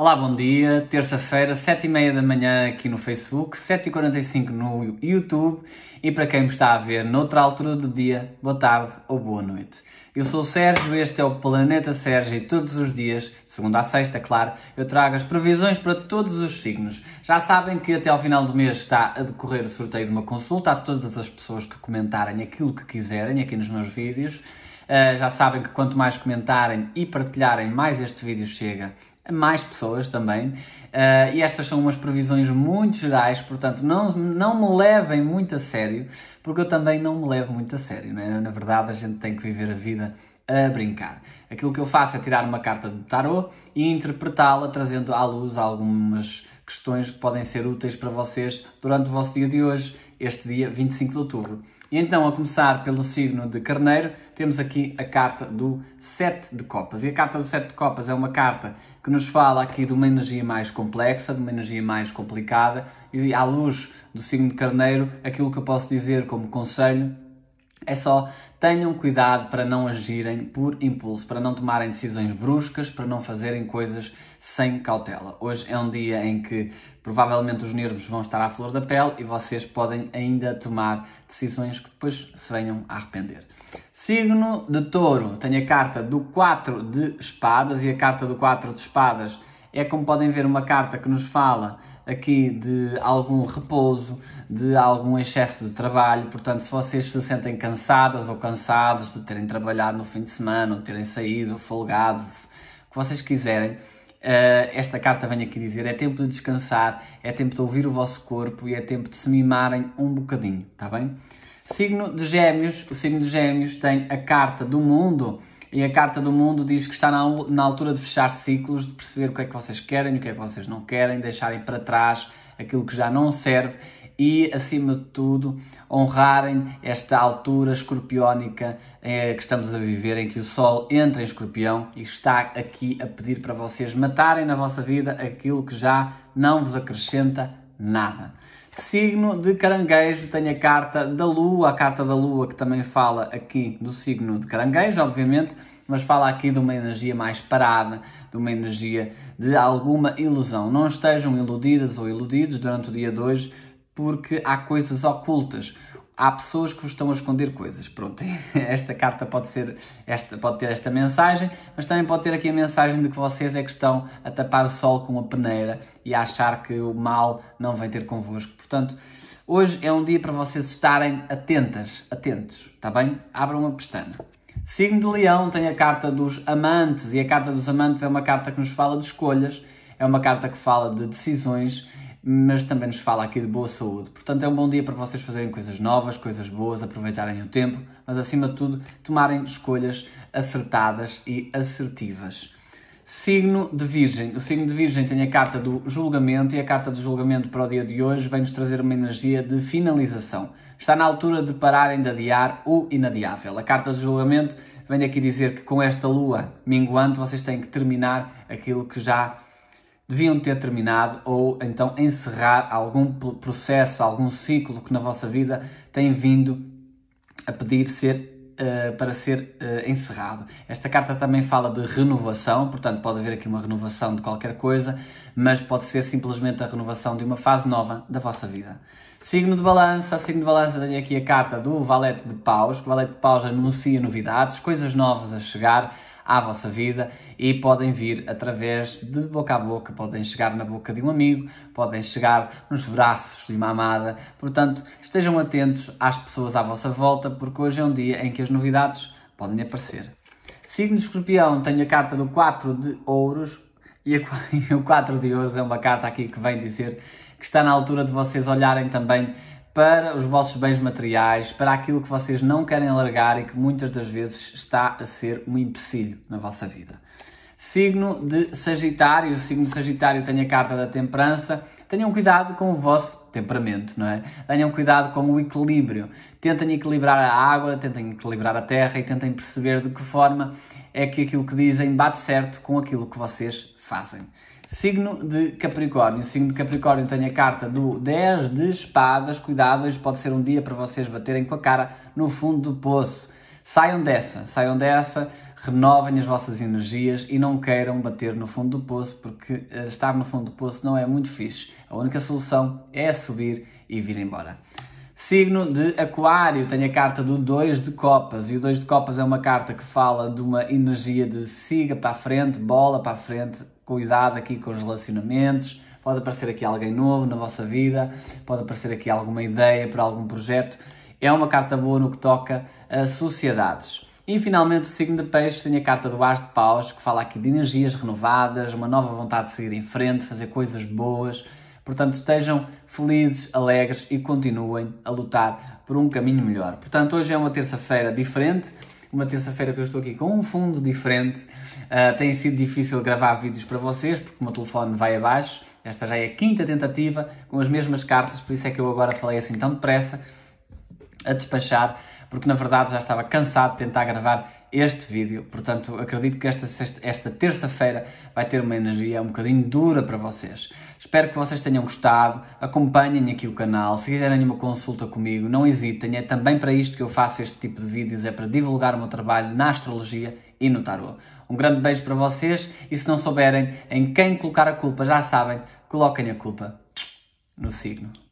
Olá, bom dia. Terça-feira, 7h30 da manhã aqui no Facebook, 7h45 no YouTube e para quem me está a ver noutra altura do dia, boa tarde ou boa noite. Eu sou o Sérgio, este é o Planeta Sérgio e todos os dias, segunda a sexta, claro, eu trago as previsões para todos os signos. Já sabem que até ao final do mês está a decorrer o sorteio de uma consulta a todas as pessoas que comentarem aquilo que quiserem aqui nos meus vídeos. Uh, já sabem que quanto mais comentarem e partilharem, mais este vídeo chega mais pessoas também. Uh, e estas são umas previsões muito gerais, portanto, não, não me levem muito a sério, porque eu também não me levo muito a sério. Né? Na verdade, a gente tem que viver a vida a brincar. Aquilo que eu faço é tirar uma carta do tarot e interpretá-la, trazendo à luz algumas questões que podem ser úteis para vocês durante o vosso dia de hoje este dia 25 de outubro. E então, a começar pelo signo de Carneiro, temos aqui a carta do Sete de Copas. E a carta do Sete de Copas é uma carta que nos fala aqui de uma energia mais complexa, de uma energia mais complicada, e à luz do signo de Carneiro, aquilo que eu posso dizer como conselho é só tenham cuidado para não agirem por impulso, para não tomarem decisões bruscas, para não fazerem coisas sem cautela. Hoje é um dia em que provavelmente os nervos vão estar à flor da pele e vocês podem ainda tomar decisões que depois se venham a arrepender. Signo de touro, tem a carta do 4 de espadas e a carta do 4 de espadas é como podem ver uma carta que nos fala aqui de algum repouso, de algum excesso de trabalho. Portanto, se vocês se sentem cansadas ou cansados de terem trabalhado no fim de semana, ou terem saído, ou folgado, o que vocês quiserem, eh, esta carta vem aqui dizer: é tempo de descansar, é tempo de ouvir o vosso corpo e é tempo de se mimarem um bocadinho, tá bem? Signo de Gêmeos, o signo de Gêmeos tem a carta do mundo e a carta do mundo diz que está na, na altura de fechar ciclos, de perceber o que é que vocês querem, o que é que vocês não querem, deixarem para trás aquilo que já não serve e, acima de tudo, honrarem esta altura escorpiónica eh, que estamos a viver, em que o Sol entra em escorpião e está aqui a pedir para vocês matarem na vossa vida aquilo que já não vos acrescenta nada signo de caranguejo tem a carta da lua, a carta da lua que também fala aqui do signo de caranguejo, obviamente, mas fala aqui de uma energia mais parada, de uma energia de alguma ilusão. Não estejam iludidas ou iludidos durante o dia de hoje, porque há coisas ocultas há pessoas que vos estão a esconder coisas. Pronto, esta carta pode ser, esta, pode ter esta mensagem, mas também pode ter aqui a mensagem de que vocês é que estão a tapar o sol com uma peneira e a achar que o mal não vem ter convosco. Portanto, hoje é um dia para vocês estarem atentas, atentos, está bem? Abram uma pestana. Signo de Leão tem a carta dos amantes, e a carta dos amantes é uma carta que nos fala de escolhas, é uma carta que fala de decisões, mas também nos fala aqui de boa saúde. Portanto, é um bom dia para vocês fazerem coisas novas, coisas boas, aproveitarem o tempo, mas acima de tudo, tomarem escolhas acertadas e assertivas. Signo de Virgem. O signo de Virgem tem a carta do julgamento e a carta do julgamento para o dia de hoje vem-nos trazer uma energia de finalização. Está na altura de pararem de adiar o inadiável. A carta do julgamento vem aqui dizer que com esta lua minguante vocês têm que terminar aquilo que já deviam ter terminado ou então encerrar algum processo, algum ciclo que na vossa vida tem vindo a pedir ser Uh, para ser uh, encerrado. Esta carta também fala de renovação, portanto, pode haver aqui uma renovação de qualquer coisa, mas pode ser simplesmente a renovação de uma fase nova da vossa vida. Signo de balança, signo de balança, tenho aqui a carta do Valete de Paus, que o Valete de Paus anuncia novidades, coisas novas a chegar, à vossa vida e podem vir através de boca a boca, podem chegar na boca de um amigo, podem chegar nos braços de uma amada. Portanto, estejam atentos às pessoas à vossa volta, porque hoje é um dia em que as novidades podem aparecer. Signo de escorpião, tenho a carta do 4 de ouros e, e o 4 de ouros é uma carta aqui que vem dizer que está na altura de vocês olharem também para os vossos bens materiais, para aquilo que vocês não querem largar e que muitas das vezes está a ser um empecilho na vossa vida. Signo de Sagitário, o signo de Sagitário tem a carta da temperança. Tenham cuidado com o vosso temperamento, não é? Tenham cuidado com o equilíbrio. Tentem equilibrar a água, tentem equilibrar a terra e tentem perceber de que forma é que aquilo que dizem bate certo com aquilo que vocês fazem. Signo de Capricórnio. O signo de Capricórnio tem a carta do 10 de espadas. Cuidado, hoje pode ser um dia para vocês baterem com a cara no fundo do poço. Saiam dessa, saiam dessa, renovem as vossas energias e não queiram bater no fundo do poço, porque eh, estar no fundo do poço não é muito fixe. A única solução é subir e vir embora. Signo de Aquário, tem a carta do 2 de Copas, e o 2 de Copas é uma carta que fala de uma energia de siga para a frente, bola para a frente, cuidado aqui com os relacionamentos. Pode aparecer aqui alguém novo na vossa vida, pode aparecer aqui alguma ideia para algum projeto. É uma carta boa no que toca a sociedades. E finalmente, o signo de peixe tem a carta do As de Paus, que fala aqui de energias renovadas, uma nova vontade de seguir em frente, fazer coisas boas. Portanto, estejam felizes, alegres e continuem a lutar por um caminho melhor. Portanto, hoje é uma terça-feira diferente uma terça-feira que eu estou aqui com um fundo diferente. Uh, tem sido difícil gravar vídeos para vocês, porque o meu telefone vai abaixo. Esta já é a quinta tentativa, com as mesmas cartas, por isso é que eu agora falei assim tão depressa, a despachar, porque na verdade já estava cansado de tentar gravar este vídeo. Portanto, acredito que esta, esta terça-feira vai ter uma energia um bocadinho dura para vocês. Espero que vocês tenham gostado. Acompanhem aqui o canal. Se quiserem uma consulta comigo, não hesitem. É também para isto que eu faço este tipo de vídeos é para divulgar o meu trabalho na astrologia e no tarô. Um grande beijo para vocês e se não souberem em quem colocar a culpa, já sabem, coloquem a culpa no signo.